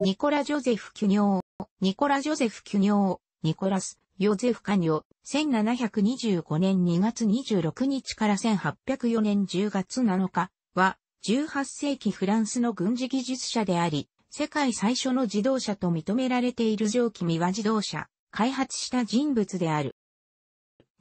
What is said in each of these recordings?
ニコラ・ジョゼフ・キュニョー、ニコラ・ジョゼフ・キュニョー、ニコラス・ヨゼフ・カニョ、1725年2月26日から1804年10月7日は、18世紀フランスの軍事技術者であり、世界最初の自動車と認められている蒸気ミワ自動車、開発した人物である。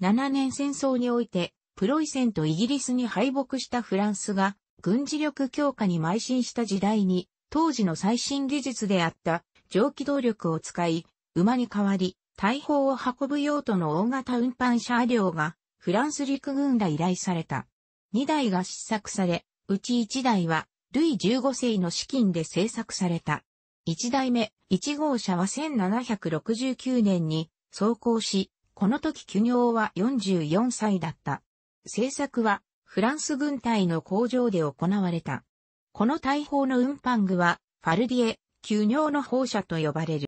7年戦争において、プロイセンとイギリスに敗北したフランスが、軍事力強化に邁進した時代に、当時の最新技術であった蒸気動力を使い、馬に代わり、大砲を運ぶ用途の大型運搬車両がフランス陸軍ら依頼された。2台が試作され、うち1台はルイ15世の資金で製作された。1台目、1号車は1769年に走行し、この時休業は44歳だった。製作はフランス軍隊の工場で行われた。この大砲の運搬具は、ファルディエ、急尿の砲車と呼ばれる。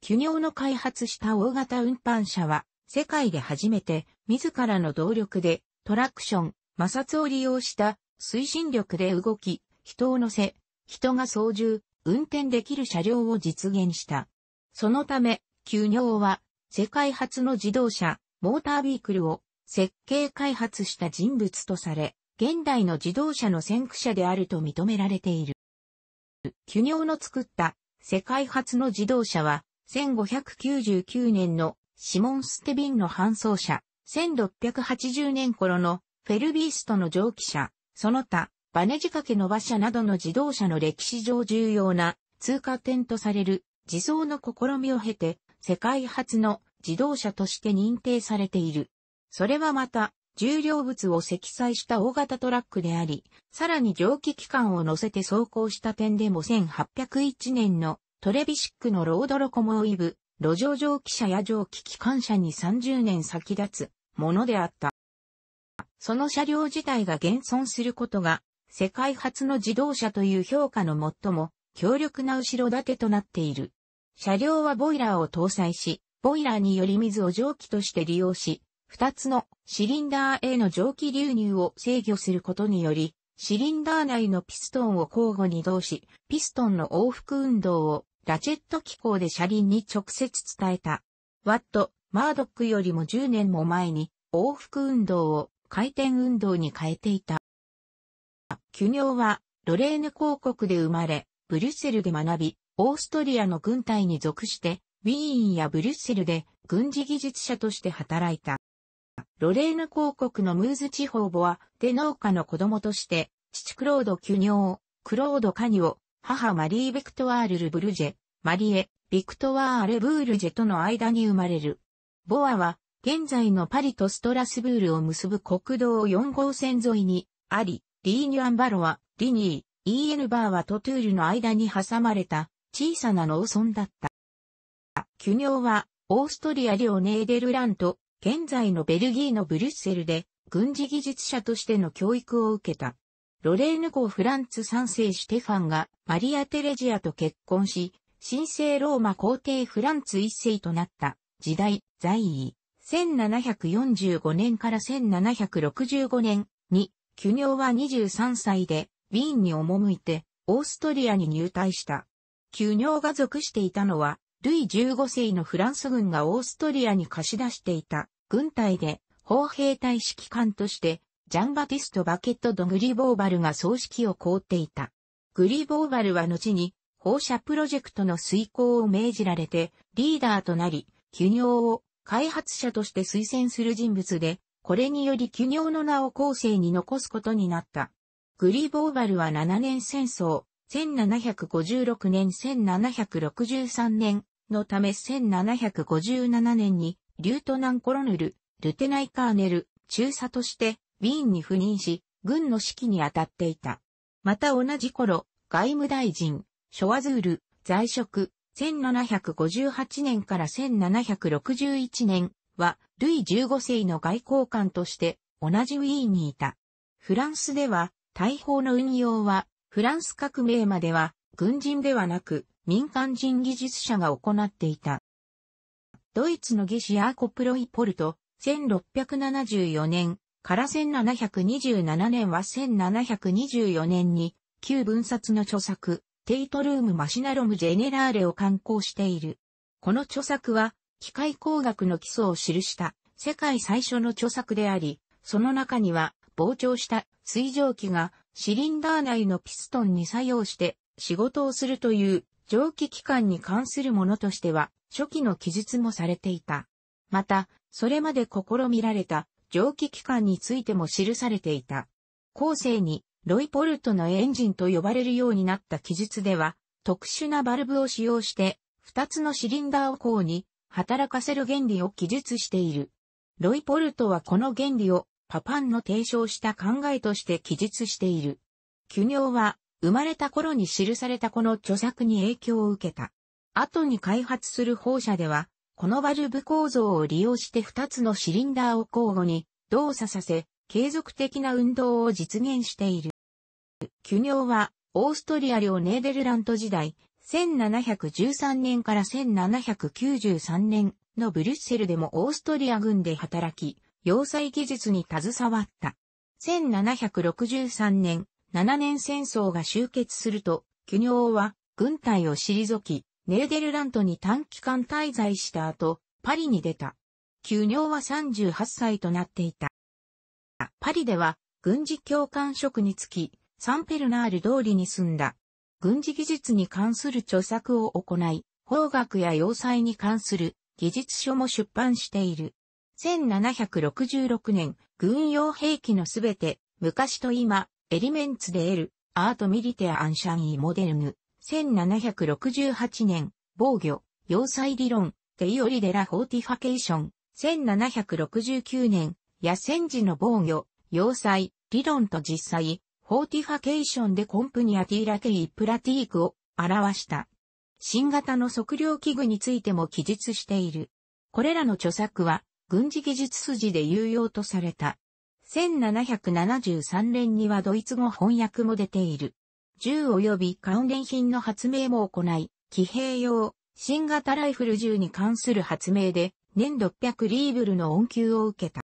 急尿の開発した大型運搬車は、世界で初めて、自らの動力で、トラクション、摩擦を利用した推進力で動き、人を乗せ、人が操縦、運転できる車両を実現した。そのため、急尿は、世界初の自動車、モータービークルを設計開発した人物とされ、現代の自動車の先駆者であると認められている。キュニョーの作った世界初の自動車は、1599年のシモン・ステビンの搬送車、1680年頃のフェルビーストの蒸気車、その他、バネ仕掛けの馬車などの自動車の歴史上重要な通過点とされる自走の試みを経て世界初の自動車として認定されている。それはまた重量物を積載した大型トラックであり、さらに蒸気機関を乗せて走行した点でも1801年のトレビシックのロードロコモイブ、路上蒸気車や蒸気機関車に30年先立つものであった。その車両自体が現存することが、世界初の自動車という評価の最も強力な後ろ盾となっている。車両はボイラーを搭載し、ボイラーにより水を蒸気として利用し、二つのシリンダーへの蒸気流入を制御することにより、シリンダー内のピストンを交互に動し、ピストンの往復運動をラチェット機構で車輪に直接伝えた。ワット、マードックよりも10年も前に往復運動を回転運動に変えていた。キュニョはロレーヌ公国で生まれ、ブリュッセルで学び、オーストリアの軍隊に属して、ウィーンやブリュッセルで軍事技術者として働いた。ロレーヌ公国のムーズ地方ボアで農家の子供として、父クロード・キュニョー、クロード・カニオ、母マリー・ィクトワール・ル・ブルジェ、マリエ、ヴィクトワール・ブールジェとの間に生まれる。ボアは、現在のパリとストラスブールを結ぶ国道4号線沿いに、あり、リーニュアンバロは、リニー、イーエヌバーはトトゥールの間に挟まれた、小さな農村だった。キュニョーは、オーストリア領ネーデルラント、現在のベルギーのブリュッセルで軍事技術者としての教育を受けた。ロレーヌ号フランツ3世シュテファンがマリア・テレジアと結婚し、神聖ローマ皇帝フランツ1世となった時代、在位、1745年から1765年に、ョ尿は23歳で、ウィーンに赴いて、オーストリアに入隊した。ョ尿が属していたのは、ルイ15世のフランス軍がオーストリアに貸し出していた軍隊で砲兵隊指揮官として、ジャンバティスト・バケット・ド・グリボーバルが葬式を凍っていた。グリボーバルは後に放射プロジェクトの遂行を命じられてリーダーとなり、キ業を開発者として推薦する人物で、これによりキ業の名を後世に残すことになった。グリボーバルは7年戦争、1756年1763年のため1757年にリュートナンコロヌル、ルテナイカーネル、中佐として、ウィーンに赴任し、軍の指揮に当たっていた。また同じ頃、外務大臣、ショワズール、在職、1758年から1761年は、ルイ15世の外交官として同じウィーンにいた。フランスでは、大砲の運用は、フランス革命までは、軍人ではなく、民間人技術者が行っていた。ドイツの技師ヤーコプロイポルト、1674年から1727年は1724年に、旧文冊の著作、テイトルーム・マシナロム・ジェネラーレを刊行している。この著作は、機械工学の基礎を記した世界最初の著作であり、その中には膨張した水蒸気がシリンダー内のピストンに作用して仕事をするという蒸気機関に関するものとしては初期の記述もされていた。また、それまで試みられた蒸気機関についても記されていた。後世にロイポルトのエンジンと呼ばれるようになった記述では、特殊なバルブを使用して、2つのシリンダーを項に働かせる原理を記述している。ロイポルトはこの原理をパパンの提唱した考えとして記述している。キュニョは生まれた頃に記されたこの著作に影響を受けた。後に開発する放射では、このバルブ構造を利用して2つのシリンダーを交互に動作させ、継続的な運動を実現している。キュニョは、オーストリア領ネーデルラント時代、1713年から1793年のブリュッセルでもオーストリア軍で働き、要塞技術に携わった。1763年、7年戦争が終結すると、キュニョは軍隊を退き、ネーデルラントに短期間滞在した後、パリに出た。休業は38歳となっていた。パリでは、軍事教官職につき、サンペルナール通りに住んだ。軍事技術に関する著作を行い、法学や要塞に関する技術書も出版している。1766年、軍用兵器のすべて、昔と今、エリメンツで得る、アートミリテアンシャンイモデルヌ、1768年、防御、要塞理論、テイオリデラ・フォーティファケーション、1769年、野戦時の防御、要塞、理論と実際、フォーティファケーションでコンプニアティーラテイ・プラティークを表した。新型の測量器具についても記述している。これらの著作は、軍事技術筋で有用とされた。1773年にはドイツ語翻訳も出ている。銃及び関連品の発明も行い、騎兵用、新型ライフル銃に関する発明で、年600リーブルの恩給を受けた。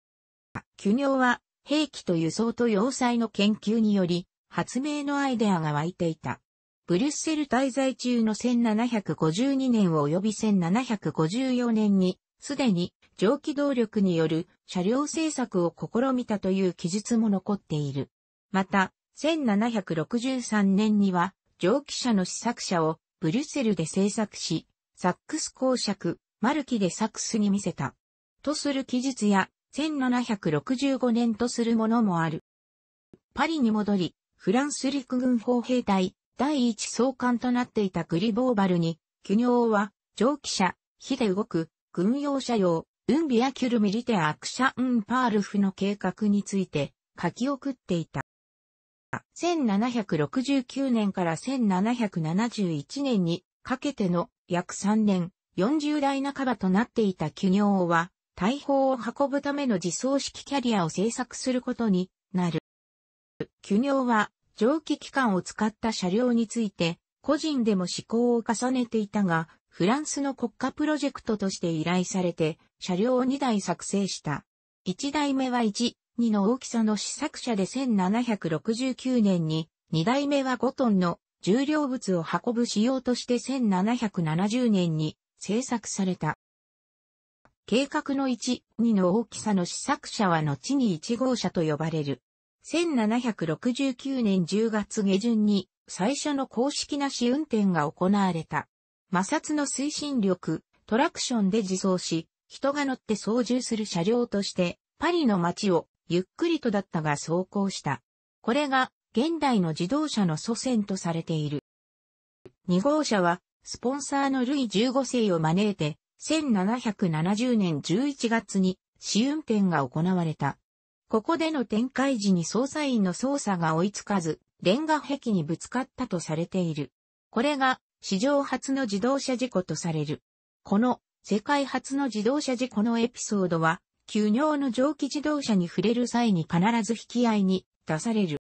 巨尿は、兵器と輸送と要塞の研究により、発明のアイデアが湧いていた。ブリュッセル滞在中の1752年及び1754年に、すでに蒸気動力による車両製作を試みたという記述も残っている。また、1763年には、蒸気車の試作車をブリュッセルで製作し、サックス公爵、マルキでサックスに見せた。とする記述や、1765年とするものもある。パリに戻り、フランス陸軍砲兵隊、第一総監となっていたグリボーバルに、巨業は、蒸気車、火で動く、軍用車用、ウンビアキュルミリテアクシャンパールフの計画について、書き送っていた。1769年から1771年にかけての約3年、40代半ばとなっていた企業は、大砲を運ぶための自走式キャリアを製作することになる。企業は、蒸気機関を使った車両について、個人でも試行を重ねていたが、フランスの国家プロジェクトとして依頼されて、車両を2台作成した。1台目は1、2の大きさの試作車で1769年に、2代目は5トンの重量物を運ぶ仕様として1770年に製作された。計画の1、2の大きさの試作車は後に1号車と呼ばれる。1769年10月下旬に最初の公式な試運転が行われた。摩擦の推進力、トラクションで自走し、人が乗って操縦する車両として、パリの街をゆっくりとだったが走行した。これが現代の自動車の祖先とされている。2号車はスポンサーのルイ15世を招いて1770年11月に試運転が行われた。ここでの展開時に捜査員の捜査が追いつかず、レンガ壁にぶつかったとされている。これが史上初の自動車事故とされる。この世界初の自動車事故のエピソードは急尿の蒸気自動車に触れる際に必ず引き合いに出される。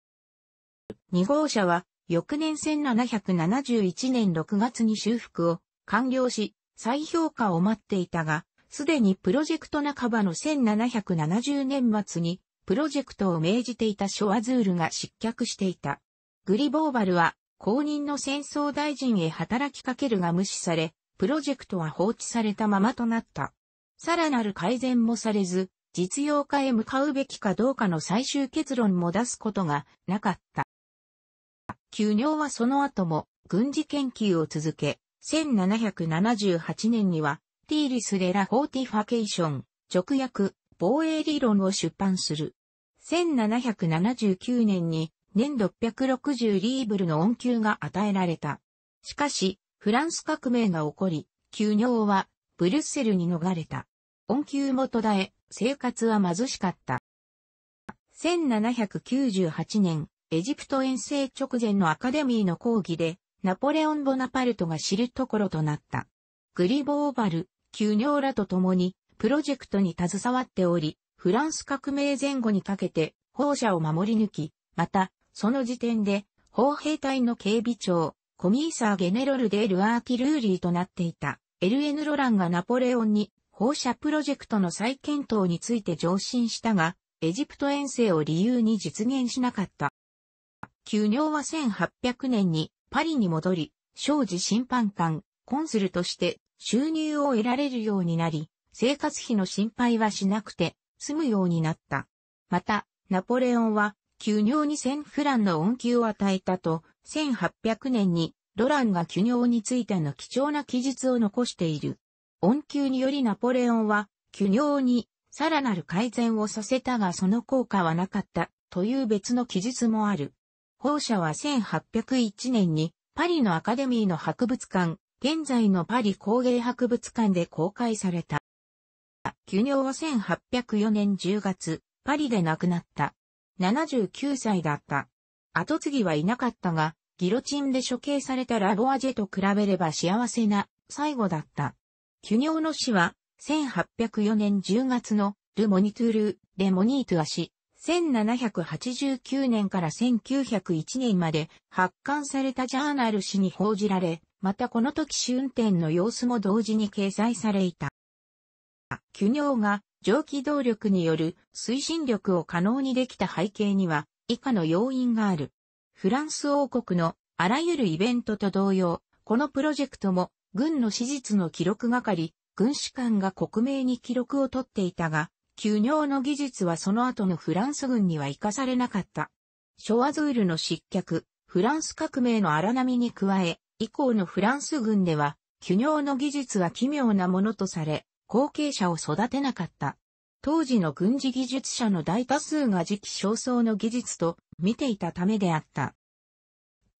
2号車は翌年1771年6月に修復を完了し、再評価を待っていたが、すでにプロジェクト半ばの1770年末にプロジェクトを命じていたショアズールが失脚していた。グリボーバルは公認の戦争大臣へ働きかけるが無視され、プロジェクトは放置されたままとなった。さらなる改善もされず、実用化へ向かうべきかどうかの最終結論も出すことがなかった。休業はその後も軍事研究を続け、1778年には、ティーリス・デラ・フォーティファケーション、直訳、防衛理論を出版する。1779年に年660リーブルの恩給が与えられた。しかし、フランス革命が起こり、休業はブリュッセルに逃れた。恩給も途絶え、生活は貧しかった。1798年、エジプト遠征直前のアカデミーの講義で、ナポレオン・ボナパルトが知るところとなった。グリボーバル、キュニョーラと共に、プロジェクトに携わっており、フランス革命前後にかけて、放射を守り抜き、また、その時点で、砲兵隊の警備長、コミーサー・ゲネロル・デール・アーキルーリーとなっていた。LN ロランがナポレオンに放射プロジェクトの再検討について上申したが、エジプト遠征を理由に実現しなかった。休尿は1800年にパリに戻り、生児審判官、コンスルとして収入を得られるようになり、生活費の心配はしなくて済むようになった。また、ナポレオンは、休尿に1000フランの恩給を与えたと、1800年にロランが巨尿についての貴重な記述を残している。恩給によりナポレオンは、巨尿にさらなる改善をさせたがその効果はなかったという別の記述もある。放射は1801年にパリのアカデミーの博物館、現在のパリ工芸博物館で公開された。巨尿は1804年10月、パリで亡くなった。79歳だった。後継ぎはいなかったが、ギロチンで処刑されたラボアジェと比べれば幸せな最後だった。キュニョーの死は、1804年10月のル・モニトゥール・レ・モニートゥア氏、1789年から1901年まで発刊されたジャーナル誌に報じられ、またこの時試運転の様子も同時に掲載されいた。キュニョーが蒸気動力による推進力を可能にできた背景には以下の要因がある。フランス王国のあらゆるイベントと同様、このプロジェクトも軍の史実の記録係、軍士官が国名に記録を取っていたが、休業の技術はその後のフランス軍には活かされなかった。ショアズールの失脚、フランス革命の荒波に加え、以降のフランス軍では、休業の技術は奇妙なものとされ、後継者を育てなかった。当時の軍事技術者の大多数が時期尚早の技術と見ていたためであった。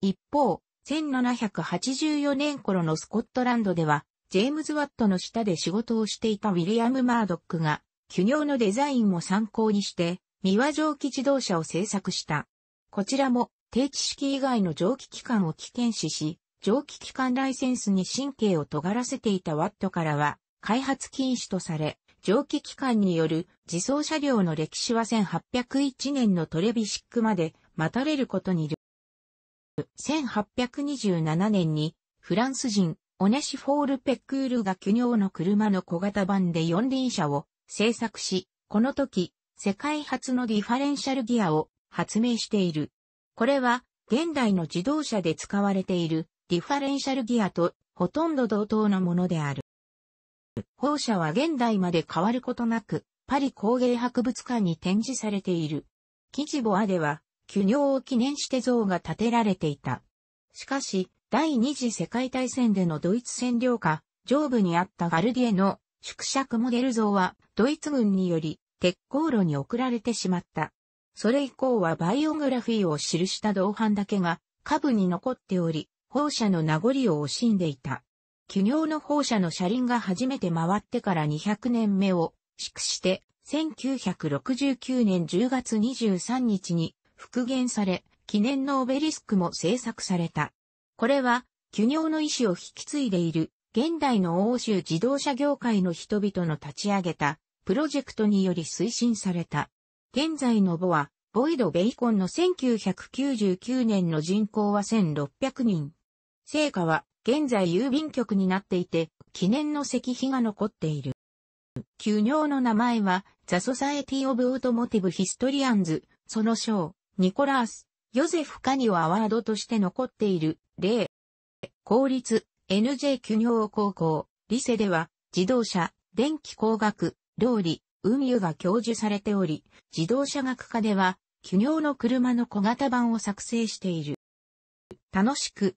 一方、1784年頃のスコットランドでは、ジェームズ・ワットの下で仕事をしていたウィリアム・マードックが、巨尿のデザインも参考にして、三輪蒸気自動車を製作した。こちらも、定期式以外の蒸気機関を危険視し、蒸気機関ライセンスに神経を尖らせていたワットからは、開発禁止とされ、蒸気機関による自走車両の歴史は1801年のトレビシックまで待たれることにる。1827年にフランス人オネシフォール・ペックールが巨尿の車の小型版で四輪車を製作し、この時世界初のディファレンシャルギアを発明している。これは現代の自動車で使われているディファレンシャルギアとほとんど同等のものである。校舎は現代まで変わることなく、パリ工芸博物館に展示されている。キジボアでは、巨尿を記念して像が建てられていた。しかし、第二次世界大戦でのドイツ占領下、上部にあったガルディエの縮尺モデル像は、ドイツ軍により、鉄鋼炉に送られてしまった。それ以降はバイオグラフィーを記した銅版だけが、下部に残っており、放射の名残を惜しんでいた。企業の放射の車輪が初めて回ってから200年目を祝して、1969年10月23日に復元され、記念のオベリスクも制作された。これは、企業の意志を引き継いでいる、現代の欧州自動車業界の人々の立ち上げた、プロジェクトにより推進された。現在のボは、ボイド・ベイコンの1999年の人口は1600人。成果は、現在郵便局になっていて、記念の石碑が残っている。旧名の名前は、ザ・ソサエティ・オブ・オートモティブ・ヒストリアンズ、その章、ニコラース、ヨゼフ・カニオ・アワードとして残っている、例。公立、NJ 旧業高校、リセでは、自動車、電気工学、料理、運輸が教授されており、自動車学科では、企業の車の小型版を作成している。楽しく、